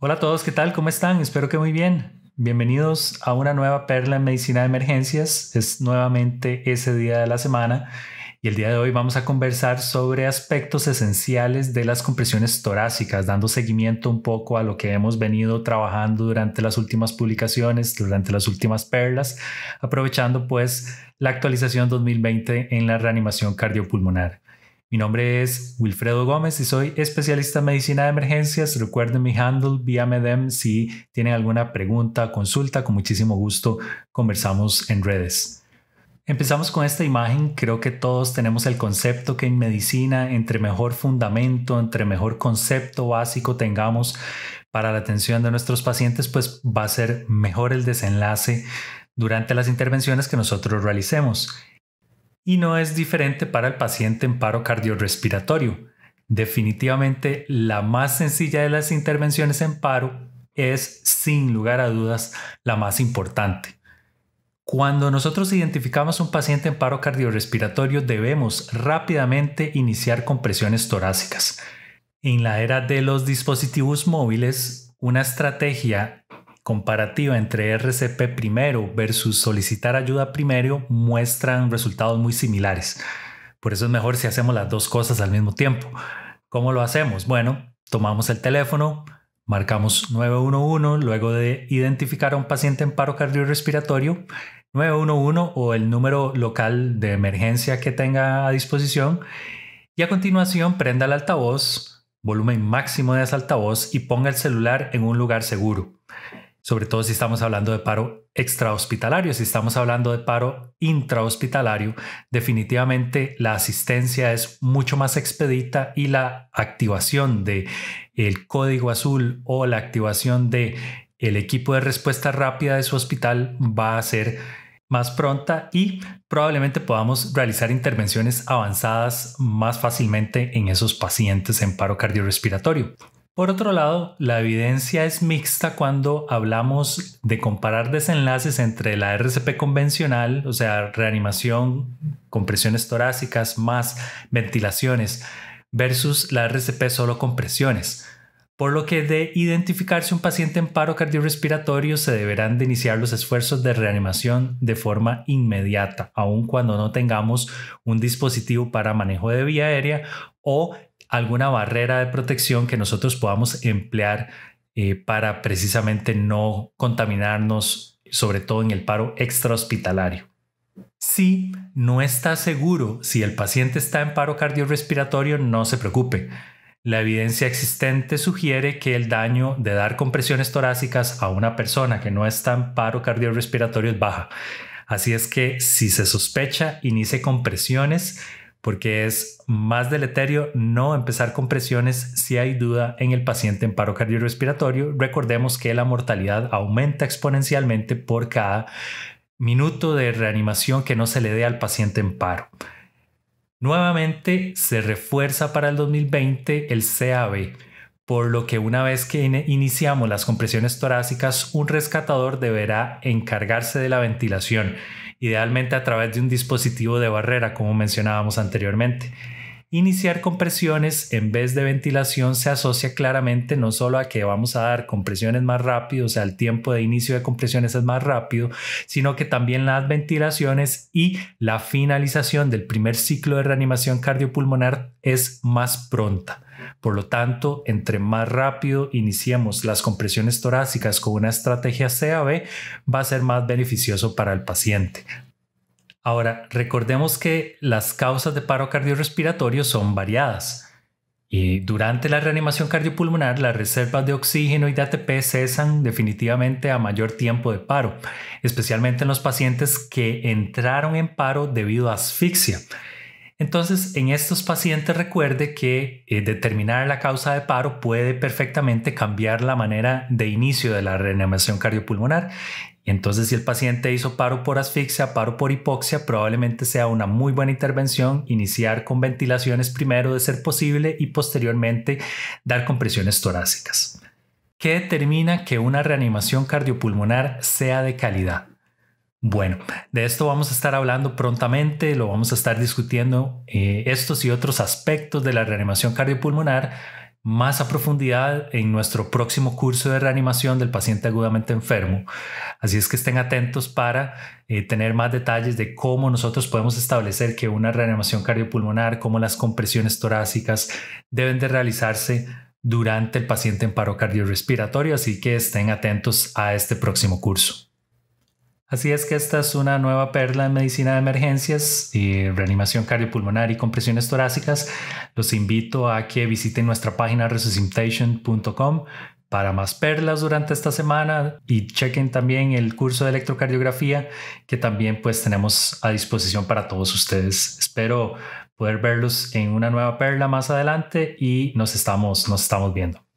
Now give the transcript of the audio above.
Hola a todos, ¿qué tal? ¿Cómo están? Espero que muy bien. Bienvenidos a una nueva perla en medicina de emergencias. Es nuevamente ese día de la semana y el día de hoy vamos a conversar sobre aspectos esenciales de las compresiones torácicas, dando seguimiento un poco a lo que hemos venido trabajando durante las últimas publicaciones, durante las últimas perlas, aprovechando pues la actualización 2020 en la reanimación cardiopulmonar. Mi nombre es Wilfredo Gómez y soy especialista en medicina de emergencias. Recuerden mi handle vía Medem si tienen alguna pregunta, consulta, con muchísimo gusto conversamos en redes. Empezamos con esta imagen, creo que todos tenemos el concepto que en medicina entre mejor fundamento, entre mejor concepto básico tengamos para la atención de nuestros pacientes, pues va a ser mejor el desenlace durante las intervenciones que nosotros realicemos y no es diferente para el paciente en paro cardiorrespiratorio. Definitivamente la más sencilla de las intervenciones en paro es, sin lugar a dudas, la más importante. Cuando nosotros identificamos un paciente en paro cardiorrespiratorio debemos rápidamente iniciar compresiones torácicas. En la era de los dispositivos móviles, una estrategia comparativa entre RCP primero versus solicitar ayuda primero muestran resultados muy similares. Por eso es mejor si hacemos las dos cosas al mismo tiempo. ¿Cómo lo hacemos? Bueno, tomamos el teléfono, marcamos 911, luego de identificar a un paciente en paro cardiorrespiratorio, 911 o el número local de emergencia que tenga a disposición, y a continuación prenda el altavoz, volumen máximo de ese altavoz y ponga el celular en un lugar seguro sobre todo si estamos hablando de paro extrahospitalario, si estamos hablando de paro intrahospitalario, definitivamente la asistencia es mucho más expedita y la activación de el código azul o la activación de el equipo de respuesta rápida de su hospital va a ser más pronta y probablemente podamos realizar intervenciones avanzadas más fácilmente en esos pacientes en paro cardiorrespiratorio. Por otro lado, la evidencia es mixta cuando hablamos de comparar desenlaces entre la RCP convencional, o sea, reanimación, compresiones torácicas más ventilaciones, versus la RCP solo con presiones. Por lo que de identificarse un paciente en paro cardiorrespiratorio se deberán de iniciar los esfuerzos de reanimación de forma inmediata, aun cuando no tengamos un dispositivo para manejo de vía aérea o alguna barrera de protección que nosotros podamos emplear eh, para precisamente no contaminarnos, sobre todo en el paro extrahospitalario. Si no está seguro si el paciente está en paro cardiorrespiratorio, no se preocupe. La evidencia existente sugiere que el daño de dar compresiones torácicas a una persona que no está en paro cardiorrespiratorio es baja. Así es que si se sospecha, inicie compresiones porque es más deleterio no empezar con presiones si hay duda en el paciente en paro cardiorrespiratorio. Recordemos que la mortalidad aumenta exponencialmente por cada minuto de reanimación que no se le dé al paciente en paro. Nuevamente se refuerza para el 2020 el CAB, por lo que una vez que iniciamos las compresiones torácicas, un rescatador deberá encargarse de la ventilación, idealmente a través de un dispositivo de barrera, como mencionábamos anteriormente. Iniciar compresiones en vez de ventilación se asocia claramente no solo a que vamos a dar compresiones más rápido, o sea, el tiempo de inicio de compresiones es más rápido, sino que también las ventilaciones y la finalización del primer ciclo de reanimación cardiopulmonar es más pronta. Por lo tanto, entre más rápido iniciemos las compresiones torácicas con una estrategia CAB, va a ser más beneficioso para el paciente. Ahora, recordemos que las causas de paro cardiorrespiratorio son variadas. Y durante la reanimación cardiopulmonar, las reservas de oxígeno y de ATP cesan definitivamente a mayor tiempo de paro, especialmente en los pacientes que entraron en paro debido a asfixia. Entonces, en estos pacientes recuerde que eh, determinar la causa de paro puede perfectamente cambiar la manera de inicio de la reanimación cardiopulmonar. Entonces, si el paciente hizo paro por asfixia, paro por hipoxia, probablemente sea una muy buena intervención iniciar con ventilaciones primero de ser posible y posteriormente dar compresiones torácicas. ¿Qué determina que una reanimación cardiopulmonar sea de calidad? Bueno, de esto vamos a estar hablando prontamente, lo vamos a estar discutiendo eh, estos y otros aspectos de la reanimación cardiopulmonar más a profundidad en nuestro próximo curso de reanimación del paciente agudamente enfermo. Así es que estén atentos para eh, tener más detalles de cómo nosotros podemos establecer que una reanimación cardiopulmonar, como las compresiones torácicas deben de realizarse durante el paciente en paro cardiorrespiratorio. Así que estén atentos a este próximo curso. Así es que esta es una nueva perla en medicina de emergencias y reanimación cardiopulmonar y compresiones torácicas. Los invito a que visiten nuestra página resuscitation.com para más perlas durante esta semana y chequen también el curso de electrocardiografía que también pues tenemos a disposición para todos ustedes. Espero poder verlos en una nueva perla más adelante y nos estamos nos estamos viendo.